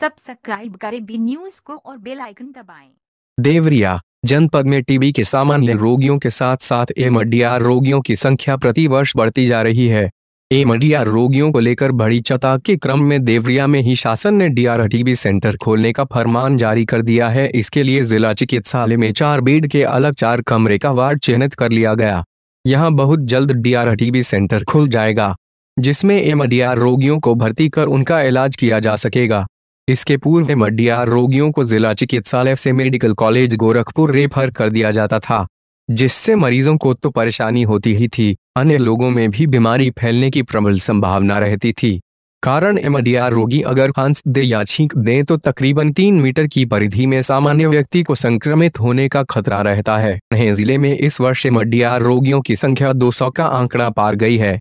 Subscribe करें B news को और बेल आइकन दबाएं। देवरिया जनपद में टीबी के सामान्य रोगियों के साथ साथ एम रोगियों की संख्या प्रति वर्ष बढ़ती जा रही है एमडीआर रोगियों को लेकर बड़ी चता के क्रम में देवरिया में ही शासन ने आर टीबी सेंटर खोलने का फरमान जारी कर दिया है इसके लिए जिला चिकित्सालय में चार बेड के अलग चार कमरे का वार्ड चिन्हित कर लिया गया यहाँ बहुत जल्द आर टीबी सेंटर खुल जाएगा जिसमें एमडीआर रोगियों को भर्ती कर उनका इलाज किया जा सकेगा इसके पूर्व मड्डिया रोगियों को जिला चिकित्सालय से मेडिकल कॉलेज गोरखपुर रेफर कर दिया जाता था जिससे मरीजों को तो परेशानी होती ही थी अन्य लोगों में भी बीमारी फैलने की प्रबल संभावना रहती थी कारण एमडीआर रोगी अगर खांस दे या छींक दे तो तकरीबन तीन मीटर की परिधि में सामान्य व्यक्ति को संक्रमित होने का खतरा रहता है जिले में इस वर्ष एमडीआर रोगियों की संख्या 200 का आंकड़ा पार गई है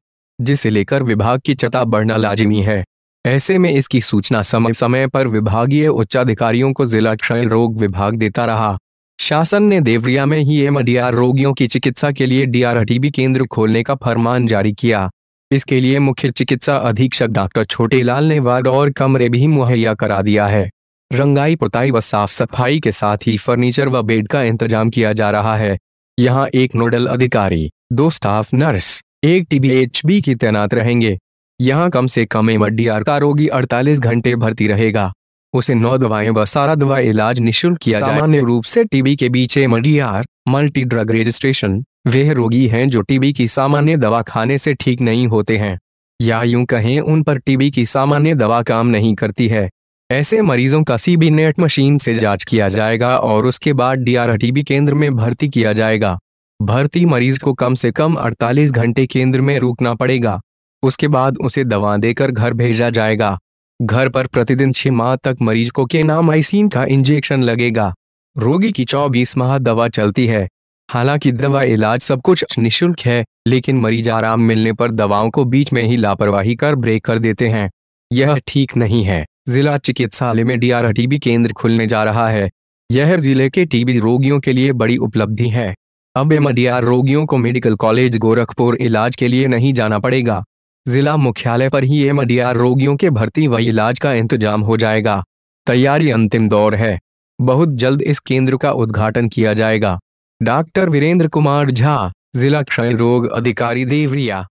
जिसे लेकर विभाग की चता बढ़ना लाजिमी है ऐसे में इसकी सूचना समय समय पर विभागीय उच्चाधिकारियों को जिला क्षय रोग विभाग देता रहा शासन ने देवरिया में ही एम रोगियों की चिकित्सा के लिए डीआरटीबी केंद्र खोलने का फरमान जारी किया इसके लिए मुख्य चिकित्सा अधीक्षक डॉक्टर छोटेलाल ने वार्ड और कमरे भी मुहैया करा दिया है रंगाई पुताई व साफ सफाई के साथ ही फर्नीचर व बेड का इंतजाम किया जा रहा है यहाँ एक नोडल अधिकारी दो स्टाफ नर्स एक टीबीएचबी की तैनात रहेंगे यहाँ कम से कम एम का रोगी 48 घंटे भर्ती रहेगा उसे नौ दवाएं व सारा दवा इलाज निःशुल्क किया जाए सामान्य रूप से टीबी के बीच एम मल्टी ड्रग रजिस्ट्रेशन वे रोगी हैं जो टीबी की सामान्य दवा खाने से ठीक नहीं होते हैं या यूं कहें उन पर टीबी की सामान्य दवा काम नहीं करती है ऐसे मरीजों का सीबी नेट मशीन से जांच किया जाएगा और उसके बाद टीबी केंद्र में भर्ती किया जाएगा भर्ती मरीज को कम से कम 48 घंटे केंद्र में रुकना पड़ेगा उसके बाद उसे दवा देकर घर भेजा जाएगा घर पर प्रतिदिन छह माह तक मरीज को के नाम आइसिन का इंजेक्शन लगेगा रोगी की चौबीस माह दवा चलती है हालांकि दवा इलाज सब कुछ निशुल्क है लेकिन मरीज आराम मिलने पर दवाओं को बीच में ही लापरवाही कर ब्रेक कर देते हैं यह ठीक नहीं है जिला चिकित्सालय में डीआर टीबी केंद्र खुलने जा रहा है यह जिले के टीबी रोगियों के लिए बड़ी उपलब्धि है अब एम डी आर रोगियों को मेडिकल कॉलेज गोरखपुर इलाज के लिए नहीं जाना पड़ेगा जिला मुख्यालय पर ही एम रोगियों के भर्ती व इलाज का इंतजाम हो जाएगा तैयारी अंतिम दौर है बहुत जल्द इस केंद्र का उद्घाटन किया जाएगा डॉक्टर वीरेंद्र कुमार झा जिला क्षय रोग अधिकारी देवरिया